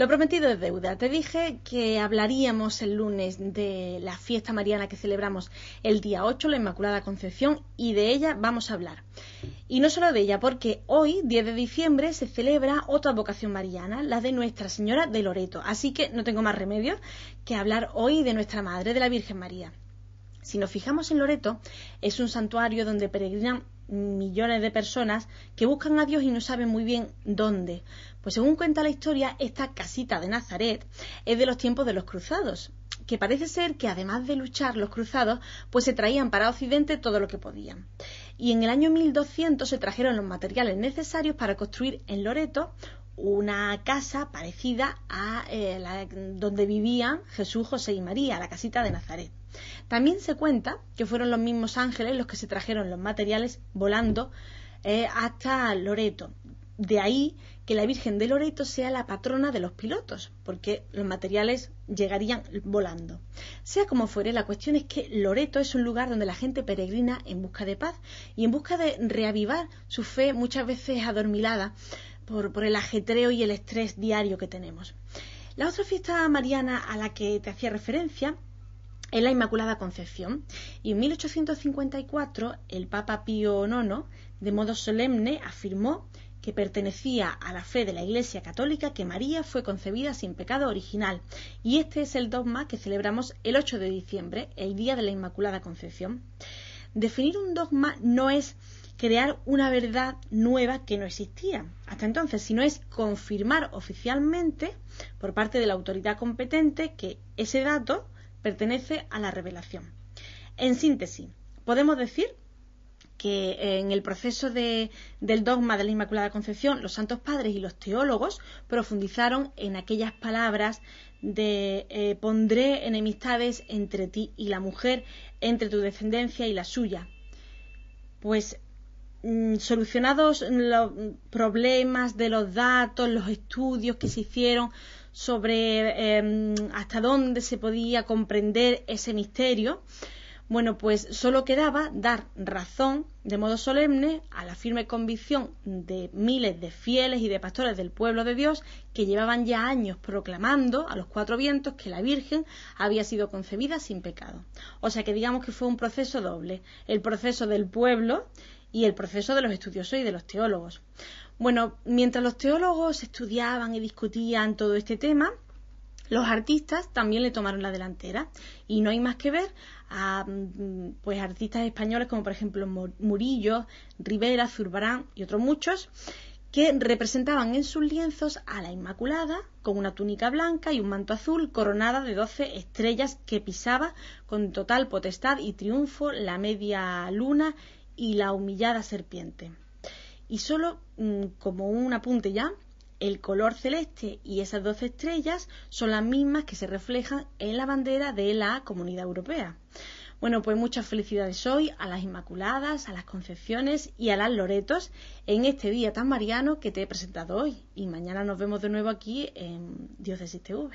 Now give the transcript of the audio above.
Lo prometido es deuda. Te dije que hablaríamos el lunes de la fiesta mariana que celebramos el día 8, la Inmaculada Concepción, y de ella vamos a hablar. Y no solo de ella, porque hoy, 10 de diciembre, se celebra otra vocación mariana, la de Nuestra Señora de Loreto. Así que no tengo más remedio que hablar hoy de nuestra Madre, de la Virgen María. Si nos fijamos en Loreto, es un santuario donde peregrinan millones de personas que buscan a Dios y no saben muy bien dónde. Pues según cuenta la historia, esta casita de Nazaret es de los tiempos de los cruzados, que parece ser que además de luchar los cruzados, pues se traían para Occidente todo lo que podían. Y en el año 1200 se trajeron los materiales necesarios para construir en Loreto una casa parecida a eh, la donde vivían Jesús, José y María, la casita de Nazaret. También se cuenta que fueron los mismos ángeles los que se trajeron los materiales volando eh, hasta Loreto. De ahí que la Virgen de Loreto sea la patrona de los pilotos, porque los materiales llegarían volando. Sea como fuere, la cuestión es que Loreto es un lugar donde la gente peregrina en busca de paz y en busca de reavivar su fe muchas veces adormilada por, el ajetreo y el estrés diario que tenemos. La otra fiesta mariana a la que te hacía referencia es la Inmaculada Concepción. Y en 1854 el Papa Pío IX, de modo solemne, afirmó que pertenecía a la fe de la Iglesia Católica que María fue concebida sin pecado original. Y este es el dogma que celebramos el 8 de diciembre, el Día de la Inmaculada Concepción. Definir un dogma no es crear una verdad nueva que no existía hasta entonces, sino es confirmar oficialmente por parte de la autoridad competente que ese dato pertenece a la revelación. En síntesis, podemos decir que eh, en el proceso del dogma de la Inmaculada Concepción, los santos padres y los teólogos profundizaron en aquellas palabras de eh, pondré enemistades entre ti y la mujer, entre tu descendencia y la suya. Pues Mm, solucionados los problemas de los datos, los estudios que se hicieron sobre em, hasta dónde se podía comprender ese misterio, bueno, pues solo quedaba dar razón de modo solemne a la firme convicción de miles de fieles y de pastores del pueblo de Dios que llevaban ya años proclamando a los cuatro vientos que la Virgen había sido concebida sin pecado. O sea que digamos que fue un proceso doble, el proceso del pueblo y el proceso de los estudiosos y de los teólogos. Bueno, mientras los teólogos estudiaban y discutían todo este tema, los artistas también le tomaron la delantera y no hay más que ver a mm, pues artistas españoles como por ejemplo Murillo, Rivera, Zurbarán y otros muchos que representaban en sus lienzos a la Inmaculada con una túnica blanca y un manto azul coronada de doce estrellas que pisaba con total potestad y triunfo la media luna y la humillada serpiente. Y solo mm, como un apunte ya, el color celeste y esas dos estrellas son las mismas que se reflejan en la bandera de la Comunidad Europea. Bueno, pues muchas felicidades hoy a las Inmaculadas, a las Concepciones y a las Loretos en este día tan mariano que te he presentado hoy. Y mañana nos vemos de nuevo aquí en Diócesis TV.